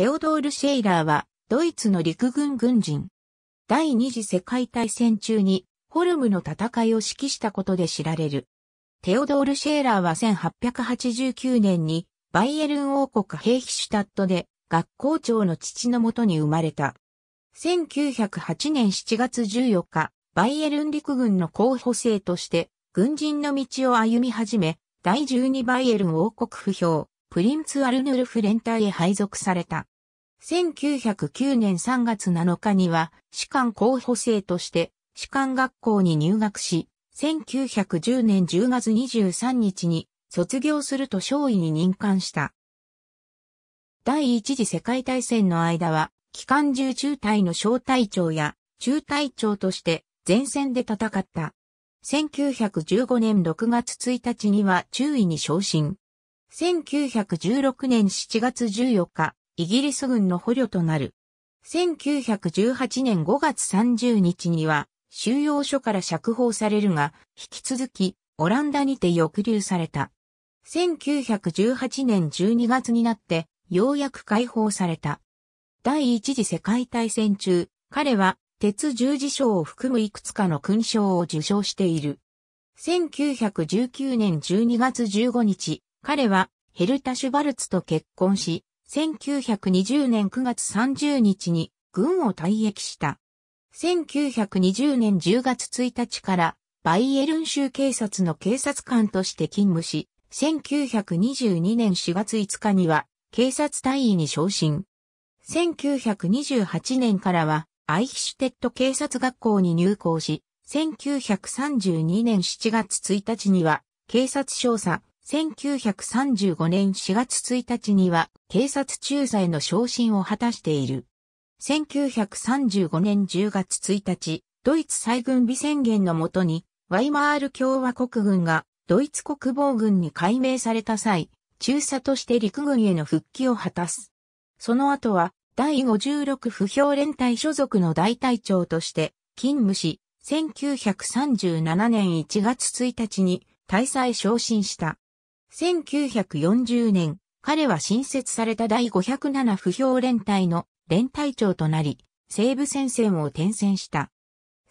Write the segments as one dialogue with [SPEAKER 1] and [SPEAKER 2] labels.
[SPEAKER 1] テオドール・シェイラーは、ドイツの陸軍軍人。第二次世界大戦中に、ホルムの戦いを指揮したことで知られる。テオドール・シェーラーは1889年に、バイエルン王国ヘイヒシュタットで、学校長の父のもとに生まれた。1908年7月14日、バイエルン陸軍の候補生として、軍人の道を歩み始め、第12バイエルン王国不評、プリンツ・アルヌルフ連隊へ配属された。1909年3月7日には、士官候補生として、士官学校に入学し、1910年10月23日に、卒業すると少尉に任官した。第一次世界大戦の間は、機関銃中隊の小隊長や中隊長として前線で戦った。1915年6月1日には中尉に昇進。1916年7月14日、イギリス軍の捕虜となる。1918年5月30日には収容所から釈放されるが、引き続きオランダにて抑留された。1918年12月になってようやく解放された。第一次世界大戦中、彼は鉄十字章を含むいくつかの勲章を受章している。1919年12月15日、彼はヘルタ・シュバルツと結婚し、1920年9月30日に軍を退役した。1920年10月1日からバイエルン州警察の警察官として勤務し、1922年4月5日には警察隊員に昇進。1928年からはアイヒシュテッド警察学校に入校し、1932年7月1日には警察少佐1935年4月1日には警察駐在の昇進を果たしている。1935年10月1日、ドイツ再軍備宣言のもとに、ワイマール共和国軍がドイツ国防軍に改名された際、中佐として陸軍への復帰を果たす。その後は、第56不評連隊所属の大隊長として勤務し、1937年1月1日に大佐へ昇進した。1940年、彼は新設された第507不評連隊の連隊長となり、西部戦線を転戦した。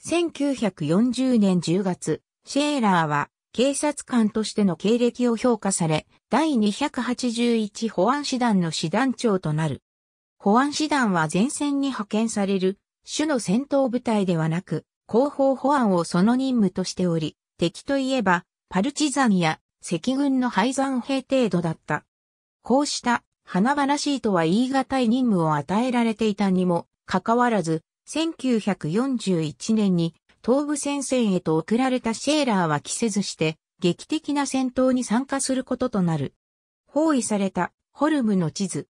[SPEAKER 1] 1940年10月、シェーラーは警察官としての経歴を評価され、第281保安師団の師団長となる。保安師団は前線に派遣される、主の戦闘部隊ではなく、後方保安をその任務としており、敵といえば、パルチザンや赤軍の敗残兵程度だった。こうした華々しいとは言い難い任務を与えられていたにもかかわらず、1941年に東部戦線へと送られたシェーラーは着せずして劇的な戦闘に参加することとなる。包囲されたホルムの地図。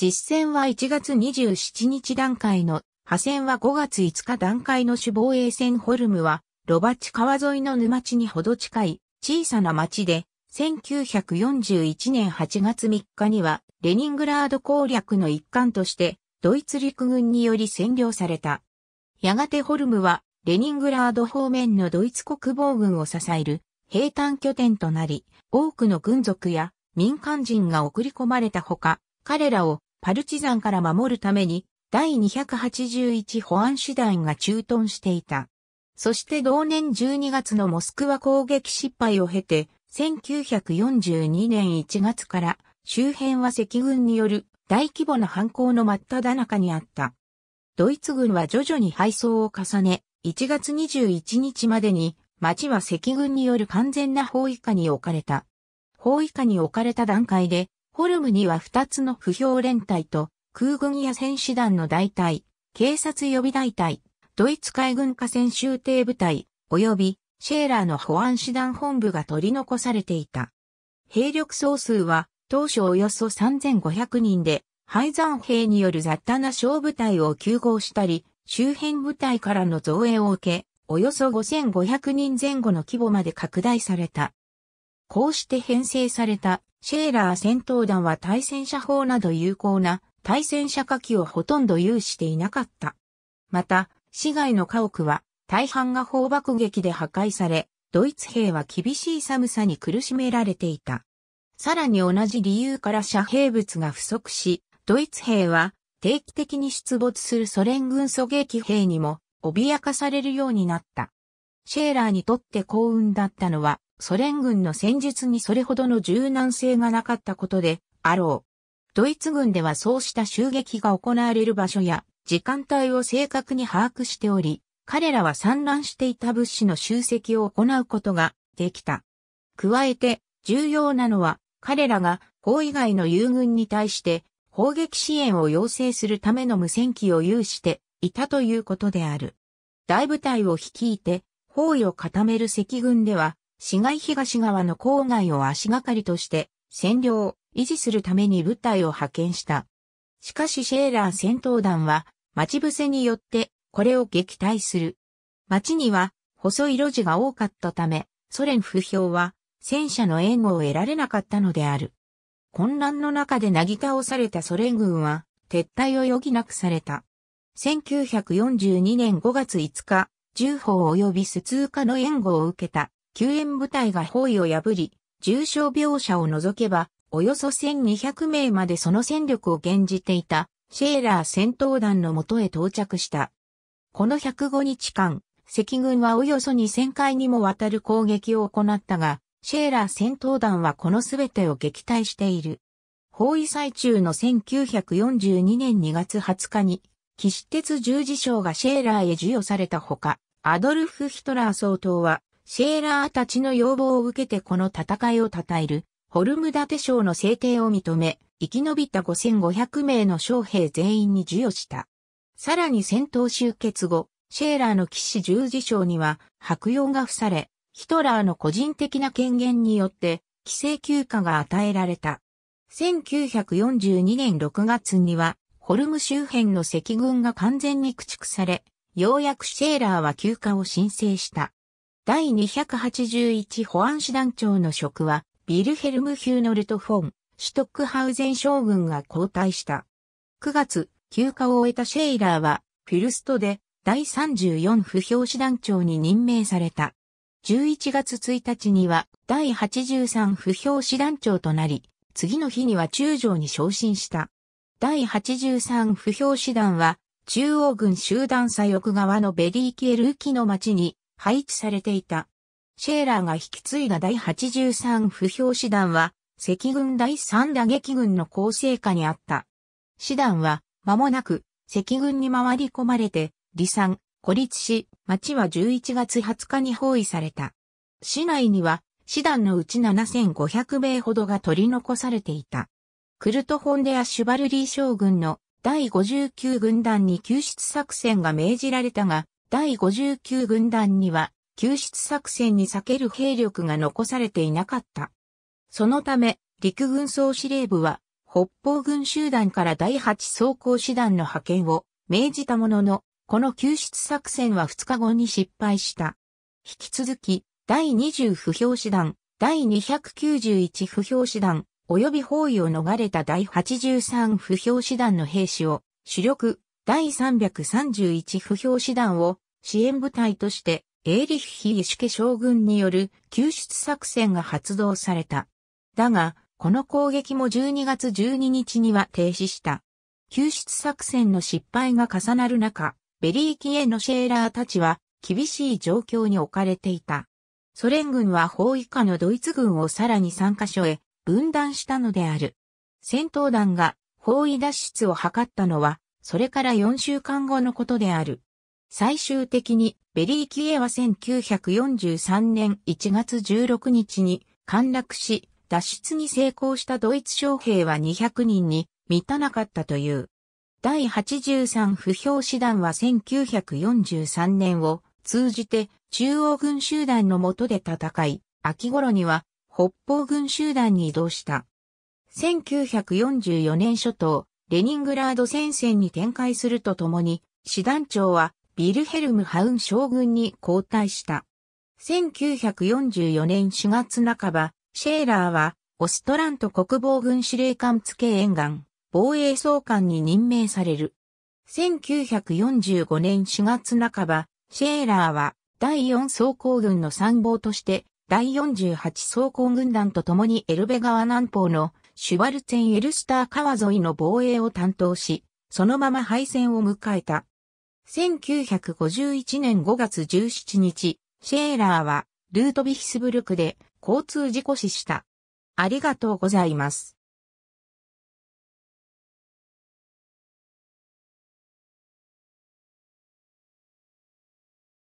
[SPEAKER 1] 実戦は1月27日段階の、破線は5月5日段階の主防衛線ホルムは、ロバチ川沿いの沼地にほど近い小さな町で、1941年8月3日には、レニングラード攻略の一環として、ドイツ陸軍により占領された。やがてホルムは、レニングラード方面のドイツ国防軍を支える兵坦拠点となり、多くの軍属や民間人が送り込まれたほか、彼らをパルチザンから守るために、第281保安手団が駐屯していた。そして同年12月のモスクワ攻撃失敗を経て、1942年1月から周辺は赤軍による大規模な反行の真っ只中にあった。ドイツ軍は徐々に敗走を重ね、1月21日までに町は赤軍による完全な包囲下に置かれた。包囲下に置かれた段階で、ホルムには2つの不評連隊と空軍や戦士団の大隊、警察予備大隊、ドイツ海軍河川修艇部隊、及びシェーラーの保安師団本部が取り残されていた。兵力総数は当初およそ3500人で、廃山兵による雑多な小部隊を急行したり、周辺部隊からの増援を受け、およそ5500人前後の規模まで拡大された。こうして編成されたシェーラー戦闘団は対戦車砲など有効な対戦車火器をほとんど有していなかった。また、市外の家屋は大半が砲爆撃で破壊され、ドイツ兵は厳しい寒さに苦しめられていた。さらに同じ理由から遮蔽物が不足し、ドイツ兵は定期的に出没するソ連軍狙撃兵にも脅かされるようになった。シェーラーにとって幸運だったのは、ソ連軍の戦術にそれほどの柔軟性がなかったことであろう。ドイツ軍ではそうした襲撃が行われる場所や時間帯を正確に把握しており、彼らは散乱していた物資の集積を行うことができた。加えて、重要なのは、彼らが法以外の友軍に対して砲撃支援を要請するための無線機を有していたということである。大部隊を率いて包囲を固める赤軍では、市街東側の郊外を足がかりとして占領、を維持するために部隊を派遣した。しかしシェーラー戦闘団は待ち伏せによってこれを撃退する。街には細い路地が多かったため、ソ連不評は戦車の援護を得られなかったのである。混乱の中でなぎ倒されたソ連軍は撤退を余儀なくされた。1942年5月5日、重砲及びス通過の援護を受けた救援部隊が包囲を破り、重傷病者を除けばおよそ1200名までその戦力を減じていた、シェーラー戦闘団の元へ到着した。この105日間、赤軍はおよそ2000回にもわたる攻撃を行ったが、シェーラー戦闘団はこの全てを撃退している。包囲最中の1942年2月20日に、騎士鉄十字章がシェーラーへ授与されたほか、アドルフ・ヒトラー総統は、シェーラーたちの要望を受けてこの戦いを称えるホルムダテ賞の制定を認め、生き延びた5500名の将兵全員に授与した。さらに戦闘終結後、シェーラーの騎士十字章には白用が付され、ヒトラーの個人的な権限によって、規制休暇が与えられた。1942年6月には、ホルム周辺の赤軍が完全に駆逐され、ようやくシェーラーは休暇を申請した。第281保安師団長の職は、ビルヘルム・ヒューノルト・フォン、シュトックハウゼン将軍が交代した。9月、休暇を終えたシェイラーは、フィルストで第34不評師団長に任命された。11月1日には第83不評師団長となり、次の日には中将に昇進した。第83不評師団は、中央軍集団左翼側のベリーキエルーキの町に配置されていた。シェーラーが引き継いだ第83不評師団は、赤軍第3打撃軍の構成下にあった。師団は、間もなく、赤軍に回り込まれて、離散、孤立し、町は11月20日に包囲された。市内には、師団のうち7500名ほどが取り残されていた。クルト・ホンデア・シュバルリー将軍の第59軍団に救出作戦が命じられたが、第59軍団には救出作戦に避ける兵力が残されていなかった。そのため、陸軍総司令部は、北方軍集団から第8装甲師団の派遣を命じたものの、この救出作戦は2日後に失敗した。引き続き、第20不評師団、第291不評師団、及び包囲を逃れた第83不評師団の兵士を主力、第331不評師団を支援部隊としてエーリッヒ・イシュケ将軍による救出作戦が発動された。だが、この攻撃も12月12日には停止した。救出作戦の失敗が重なる中、ベリーキエのシェーラーたちは厳しい状況に置かれていた。ソ連軍は包囲下のドイツ軍をさらに3カ所へ分断したのである。戦闘団が包囲脱出を図ったのは、それから4週間後のことである。最終的にベリーキエは1943年1月16日に陥落し、脱出に成功したドイツ将兵は200人に満たなかったという。第83不評師団は1943年を通じて中央軍集団の下で戦い、秋頃には北方軍集団に移動した。1944年初頭、レニングラード戦線に展開するとともに、師団長はビルヘルム・ハウン将軍に交代した。1944年4月半ば、シェーラーは、オストラント国防軍司令官付沿岸、防衛総監に任命される。1945年4月半ば、シェーラーは、第4装甲軍の参謀として、第48装甲軍団と共にエルベ川南方のシュワルツェンエルスター川沿いの防衛を担当し、そのまま敗戦を迎えた。1951年5月17日、シェーラーはルートヴィヒスブルクで交通事故死した。ありがとうございます。